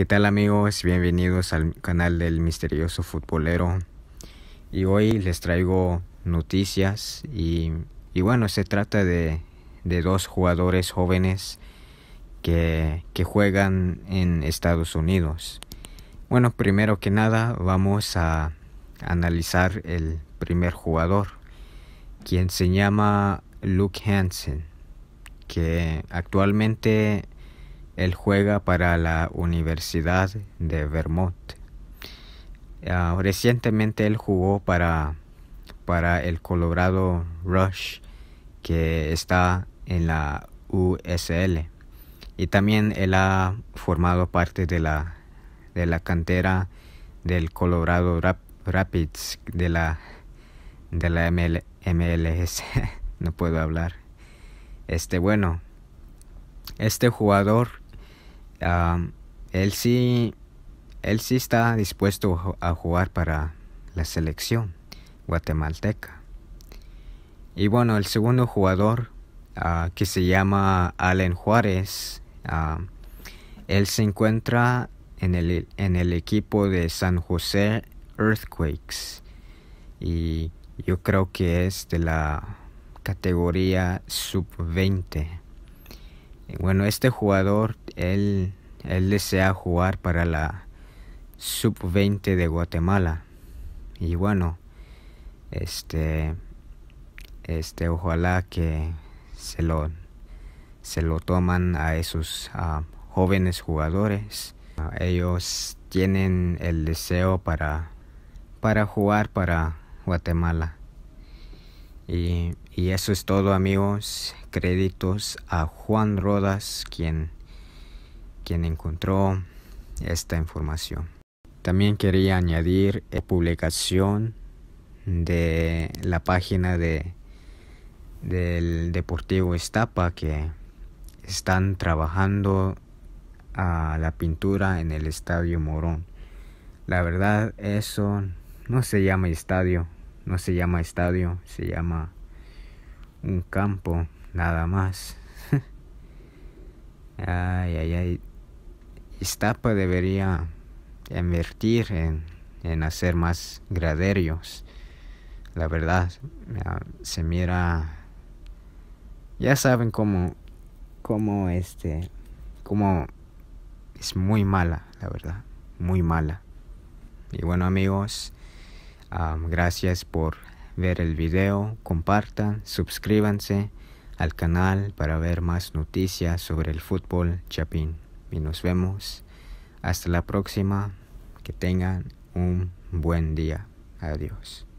¿Qué tal amigos? Bienvenidos al canal del misterioso futbolero. Y hoy les traigo noticias y, bueno, se trata de, dos jugadores jóvenes que, que, juegan en Estados Unidos. Bueno, primero que nada vamos a analizar el primer jugador, quien se llama Luke Hansen, que actualmente él juega para la Universidad de Vermont. Ah, recientemente él jugó para, para el Colorado Rush, que está en la USL. Y también él ha formado parte de la, de la cantera del Colorado Rapids de la, de la MLS. no puedo hablar. Este bueno, este jugador él sí está dispuesto a jugar para la selección guatemalteca. Y bueno, el segundo jugador ah, que se llama Allen Juárez, él se encuentra en el, en el equipo de San José Earthquakes y yo creo que es de la categoría sub-20. Eh, bueno, este jugador, él, desea jugar para la sub-20 de Guatemala. Y bueno, este, este, ojalá que se lo, se lo toman a esos jóvenes jugadores. ellos tienen el deseo para, para jugar para Guatemala. Y, eso es todo amigos. Créditos a Juan Rodas quien, quien encontró esta información. También quería añadir la eh, publicación de la página de del Deportivo Estapa que están trabajando a la pintura en el Estadio Morón. La verdad eso no se llama estadio, no se llama estadio, se llama un campo, nada más. ay, ay, ay. debería invertir en, en hacer más graderios. La verdad, se mira. Ya saben cómo, cómo este, Como... es muy mala, la verdad, muy mala. Y bueno amigos, gracias por ver el video, compartan, suscríbanse al canal para ver más noticias sobre el fútbol chapín. Y nos vemos hasta la próxima. Que tengan un buen día. Adiós.